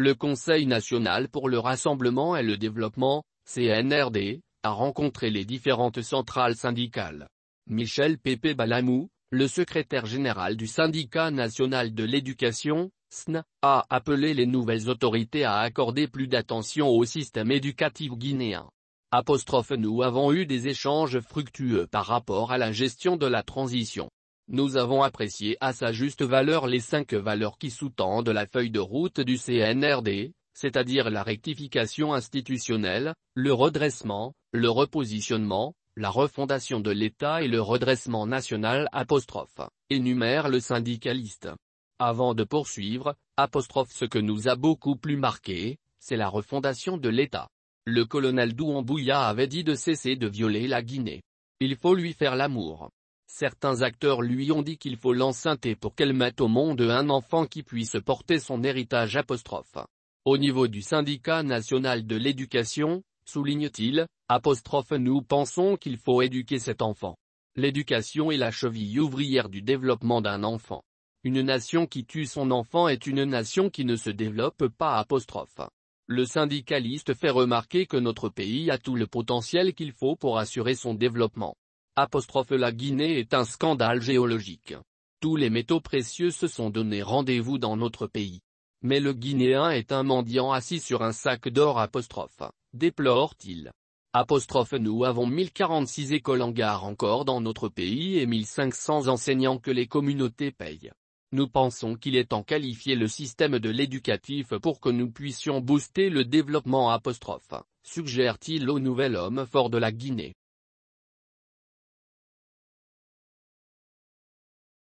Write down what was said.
Le Conseil national pour le rassemblement et le développement, CNRD, a rencontré les différentes centrales syndicales. Michel Pépé Balamou, le secrétaire général du syndicat national de l'éducation, SNA, a appelé les nouvelles autorités à accorder plus d'attention au système éducatif guinéen. nous avons eu des échanges fructueux par rapport à la gestion de la transition. Nous avons apprécié à sa juste valeur les cinq valeurs qui sous-tendent la feuille de route du CNRD, c'est-à-dire la rectification institutionnelle, le redressement, le repositionnement, la refondation de l'État et le redressement national énumère le syndicaliste. Avant de poursuivre, ce que nous a beaucoup plus marqué, c'est la refondation de l'État. Le colonel Douambouya avait dit de cesser de violer la Guinée. Il faut lui faire l'amour. Certains acteurs lui ont dit qu'il faut l'enceinter pour qu'elle mette au monde un enfant qui puisse porter son héritage Au niveau du syndicat national de l'éducation, souligne-t-il, nous pensons qu'il faut éduquer cet enfant. L'éducation est la cheville ouvrière du développement d'un enfant. Une nation qui tue son enfant est une nation qui ne se développe pas Le syndicaliste fait remarquer que notre pays a tout le potentiel qu'il faut pour assurer son développement. Apostrophe la Guinée est un scandale géologique. Tous les métaux précieux se sont donnés rendez-vous dans notre pays. Mais le Guinéen est un mendiant assis sur un sac d'or apostrophe, déplore-t-il. Apostrophe nous avons 1046 écoles en gare encore dans notre pays et 1500 enseignants que les communautés payent. Nous pensons qu'il est temps qualifier le système de l'éducatif pour que nous puissions booster le développement apostrophe, suggère-t-il au nouvel homme fort de la Guinée.